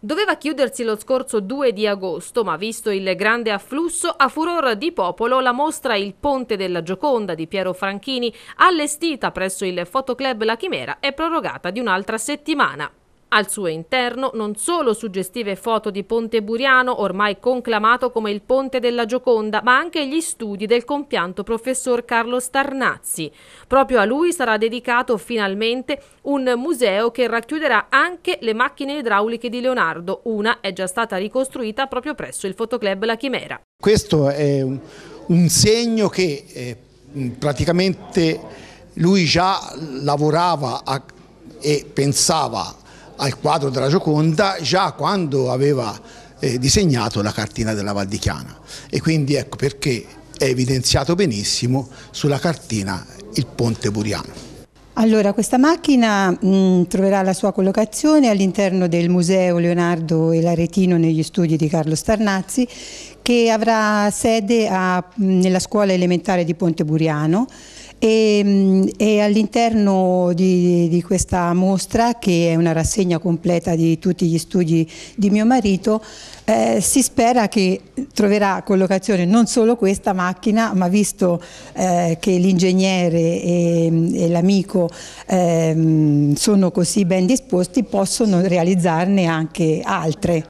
Doveva chiudersi lo scorso 2 di agosto, ma visto il grande afflusso, a furor di popolo la mostra Il Ponte della Gioconda di Piero Franchini, allestita presso il Fotoclub La Chimera, è prorogata di un'altra settimana. Al suo interno non solo suggestive foto di Ponte Buriano, ormai conclamato come il Ponte della Gioconda, ma anche gli studi del compianto professor Carlo Starnazzi. Proprio a lui sarà dedicato finalmente un museo che racchiuderà anche le macchine idrauliche di Leonardo. Una è già stata ricostruita proprio presso il fotoclub La Chimera. Questo è un, un segno che eh, praticamente lui già lavorava a, e pensava a al quadro della Gioconda già quando aveva eh, disegnato la cartina della Val di Chiana e quindi ecco perché è evidenziato benissimo sulla cartina il ponte buriano. Allora, questa macchina mh, troverà la sua collocazione all'interno del Museo Leonardo e l'Aretino negli studi di Carlo Starnazzi, che avrà sede a, mh, nella scuola elementare di Ponte Buriano, e, mm, e all'interno di, di, questa mostra, che è una rassegna completa di tutti gli studi di mio marito, eh, si spera che troverà collocazione non solo questa macchina, ma visto eh, che l'ingegnere e, mm, e l'amico eh, mm, sono così ben disposti, possono realizzarne anche altre.